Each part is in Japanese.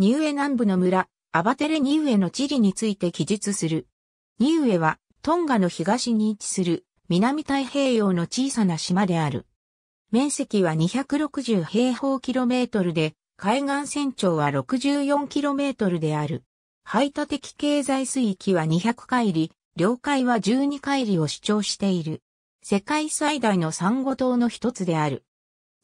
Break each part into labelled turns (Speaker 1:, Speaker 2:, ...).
Speaker 1: ニウエ南部の村、アバテレニウエの地理について記述する。ニウエは、トンガの東に位置する、南太平洋の小さな島である。面積は260平方キロメートルで、海岸線長は64キロメートルである。排他的経済水域は200海里、領海は12海里を主張している。世界最大のサンゴ島の一つである。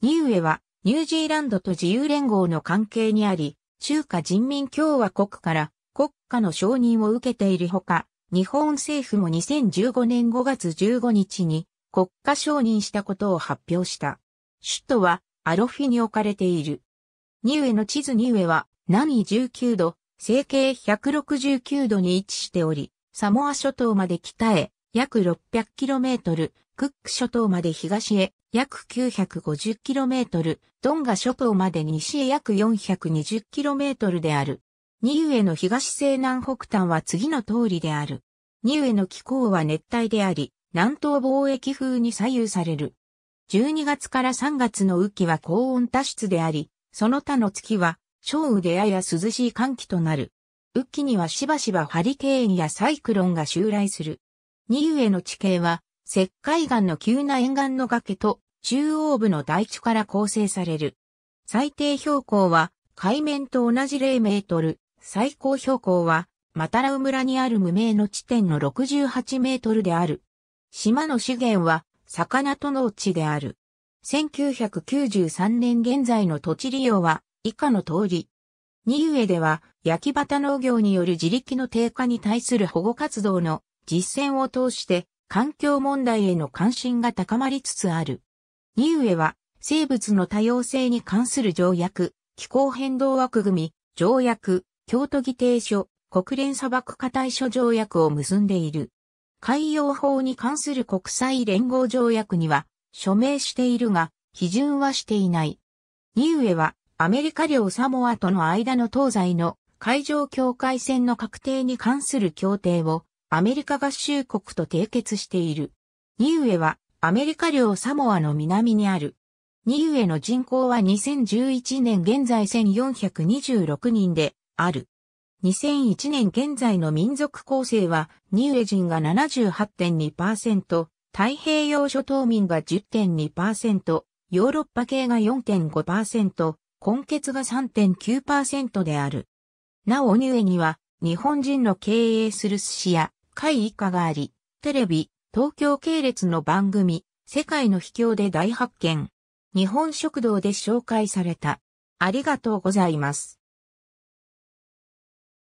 Speaker 1: ニウエは、ニュージーランドと自由連合の関係にあり、中華人民共和国から国家の承認を受けているほか、日本政府も2015年5月15日に国家承認したことを発表した。首都はアロフィに置かれている。ニウエの地図ニウエは南緯19度、西経169度に位置しており、サモア諸島まで北へ、約 600km、クック諸島まで東へ約 950km、ドンガ諸島まで西へ約 420km である。ニウエの東西南北端は次の通りである。ニウエの気候は熱帯であり、南東貿易風に左右される。12月から3月の雨季は高温多湿であり、その他の月は、小雨でやや涼しい寒気となる。雨季にはしばしばハリケーンやサイクロンが襲来する。二上の地形は、石灰岩の急な沿岸の崖と中央部の台地から構成される。最低標高は海面と同じ0メートル、最高標高はマタラウ村にある無名の地点の68メートルである。島の資源は魚と農地である。1993年現在の土地利用は以下の通り。二上では焼き畑農業による自力の低下に対する保護活動の実践を通して環境問題への関心が高まりつつある。ニウエは生物の多様性に関する条約、気候変動枠組み、条約、京都議定書、国連砂漠化対処条約を結んでいる。海洋法に関する国際連合条約には署名しているが、批准はしていない。ニウエはアメリカ領サモアとの間の東西の海上境界線の確定に関する協定をアメリカ合衆国と締結している。ニウエはアメリカ領サモアの南にある。ニウエの人口は2011年現在1426人である。2001年現在の民族構成はニウエ人が78.2%、太平洋諸島民が10.2%、ヨーロッパ系が4.5%、根血が3.9%である。なおニウエには日本人の経営する寿司屋、会以下があり、テレビ、東京系列の番組、世界の秘境で大発見。日本食堂で紹介された。ありがとうございます。